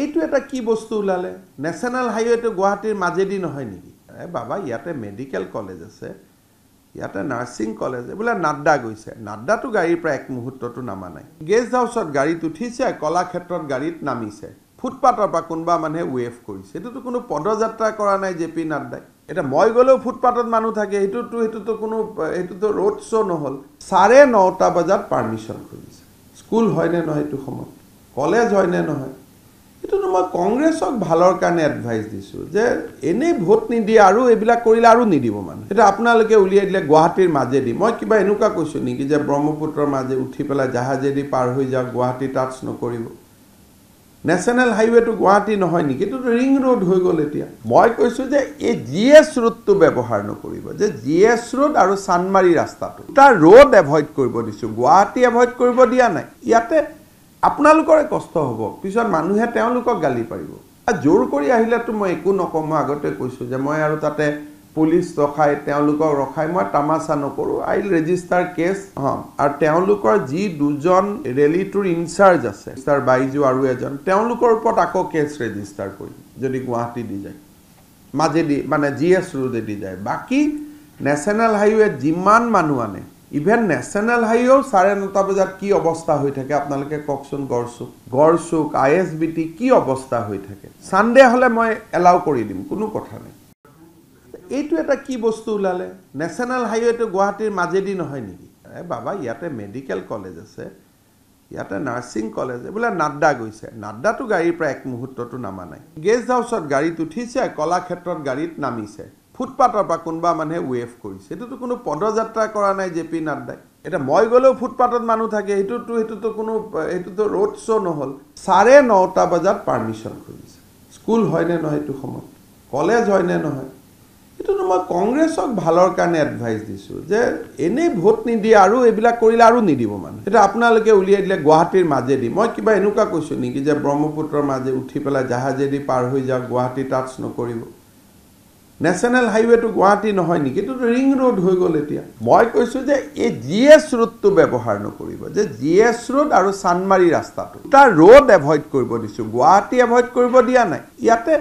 এইটো এটা কি বস্তু ওলালে নেশ্যনেল হাইৱেটো গুৱাহাটীৰ মাজেদি নহয় নেকি এ বাবা ইয়াতে মেডিকেল কলেজ আছে ইয়াতে নাৰ্ছিং কলেজ বোলে নাড্ডা গৈছে নাড্ডাটো গাড়ীৰ পৰা এক মুহূৰ্ততো নামা নাই গেষ্ট হাউচত গাড়ীত উঠিছে কলাক্ষেত্ৰত গাড়ীত নামিছে ফুটপাথৰ পৰা কোনোবা মানুহে ৱেভ কৰিছে সেইটোতো কোনো পদযাত্ৰা কৰা নাই জে পি নাড্ডাই এতিয়া মই গ'লেও ফুটপাথত মানুহ থাকে সেইটোতো সেইটোতো কোনো সেইটোতো ৰোড শ্ব' নহ'ল চাৰে নটা বজাত পাৰ্মিশ্যন খুজিছে স্কুল হয়নে নহয় সেইটো সময়ত কলেজ হয়নে নহয় সেইটোতো মই কংগ্ৰেছক ভালৰ কাৰণে এডভাইচ দিছোঁ যে এনেই ভোট নিদিয়ে আৰু এইবিলাক কৰিলে আৰু নিদিব মানে সেইটো আপোনালোকে উলিয়াই দিলে গুৱাহাটীৰ মাজেদি মই কিবা এনেকুৱা কৈছোঁ নেকি যে ব্ৰহ্মপুত্ৰৰ মাজে উঠি পেলাই জাহাজেদি পাৰ হৈ যাওক গুৱাহাটী টাচ নকৰিব নেশ্যনেল হাইৱেটো গুৱাহাটী নহয় নেকি এইটো ৰিং ৰোড হৈ গ'ল এতিয়া মই কৈছোঁ যে এই জি এছ ৰোডটো ব্যৱহাৰ নকৰিব যে জি এছ ৰোড আৰু চানমাৰী ৰাস্তাটো তাৰ ৰোড এভইড কৰিব দিছোঁ গুৱাহাটী এভইড কৰিব দিয়া নাই ইয়াতে আপোনালোকৰে কষ্ট হ'ব পিছত মানুহে তেওঁলোকক গালি পাৰিব জোৰ কৰি আহিলেতো মই একো নকওঁ মই আগতে কৈছোঁ যে মই আৰু তাতে পুলিচ ৰখাই তেওঁলোকক ৰখাই মই তামাচা নকৰোঁ আইল ৰেজিষ্টাৰ কেছ হ'ম আৰু তেওঁলোকৰ যি দুজন ৰেলীটোৰ ইনচাৰ্জ আছে ষ্টাৰ বাইজু আৰু এজন তেওঁলোকৰ ওপৰত আকৌ কেছ ৰেজিষ্টাৰ কৰিম যদি গুৱাহাটী দি যায় মাজেদি মানে জি এছ ৰোডেদি যায় বাকী নেশ্যনেল হাইৱেত যিমান মানুহ আনে ইভেন নেশ্যনেল হাইৱে চাৰে নটা বজাত কি অৱস্থা হৈ থাকে আপোনালোকে কওকচোন Garchuk Garchuk I S B T কি অৱস্থা হৈ থাকে ছানডে হ'লে মই এলাউ কৰি দিম কোনো কথা নাই এইটো এটা কি বস্তু ওলালে নেশ্যনেল হাইৱেটো গুৱাহাটীৰ মাজেদি নহয় নেকি এ বাবা ইয়াতে মেডিকেল কলেজ আছে ইয়াতে নাৰ্ছিং কলেজ এইবিলাক নাড্ডা গৈছে নাড্ডাটো গাড়ীৰ পৰা এক মুহূৰ্তটো নামা নাই গেষ্ট হাউচত গাড়ীত উঠিছে কলাক্ষেত্ৰত গাড়ীত নামিছে ফুটপাথৰ পৰা কোনোবা মানুহে ৱেভ কৰিছে সেইটোতো কোনো পদযাত্ৰা কৰা নাই জে পি নাড্ডাই এতিয়া মই গ'লেও ফুটপাথত মানুহ থাকে সেইটোতো সেইটোতো কোনো সেইটোতো ৰোড শ্ব' নহ'ল চাৰে নটা বজাত পাৰ্মিশ্যন খুজিছে স্কুল হয়নে নহয় সেইটো সময়ত কলেজ হয়নে নহয় সেইটোতো মই কংগ্ৰেছক ভালৰ কাৰণে এডভাইচ দিছোঁ যে এনেই ভোট নিদিয়ে আৰু এইবিলাক কৰিলে আৰু নিদিব মানুহ এতিয়া আপোনালোকে উলিয়াই দিলে গুৱাহাটীৰ মাজেদি মই কিবা এনেকুৱা কৈছোঁ নেকি যে ব্ৰহ্মপুত্ৰৰ মাজে উঠি পেলাই জাহাজেদি পাৰ হৈ যাওক গুৱাহাটী টাচ নকৰিব নেশ্যনেল হাইৱেটো গুৱাহাটী নহয় নেকি এইটোতো ৰিং ৰোড হৈ গ'ল এতিয়া মই কৈছোঁ যে এই জি এছ ৰোডটো ব্যৱহাৰ নকৰিব যে জি এছ ৰোড আৰু চানমাৰী ৰাস্তাটো তাৰ ৰোড এভইড কৰিব দিছোঁ গুৱাহাটী এভইড কৰিব দিয়া নাই ইয়াতে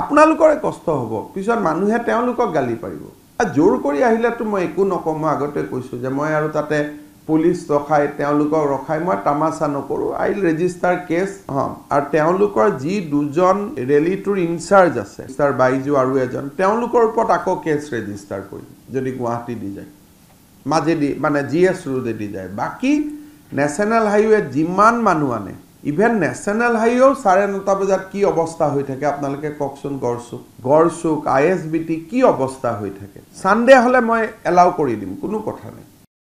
আপোনালোকৰে কষ্ট হ'ব পিছত মানুহে তেওঁলোকক গালি পাৰিব জোৰ কৰি আহিলেতো মই একো নকওঁ মই আগতে কৈছোঁ যে মই আৰু তাতে পুলিচ ৰখাই তেওঁলোকক ৰখাই মই তামাচা নকৰোঁ আই ৰেজিষ্টাৰ কেচ হ'ম আৰু তেওঁলোকৰ যি দুজন ৰেলীটোৰ ইনচাৰ্জ আছে মিষ্টাৰ বাইজু আৰু এজন তেওঁলোকৰ ওপৰত আকৌ কেছ ৰেজিষ্টাৰ কৰিম যদি গুৱাহাটী দি যায় মাজেদি মানে জি এছ ৰোডেদি যায় বাকী নেশ্যনেল হাইৱে যিমান মানুহ আনে ইভেন নেশ্যনেল হাইৱেও চাৰে নটা বজাত কি অৱস্থা হৈ থাকে আপোনালোকে কওকচোন Garchuk Garchuk I S B T কি অৱস্থা হৈ থাকে চানডে হ'লে মই এলাউ কৰি দিম কোনো কথা নাই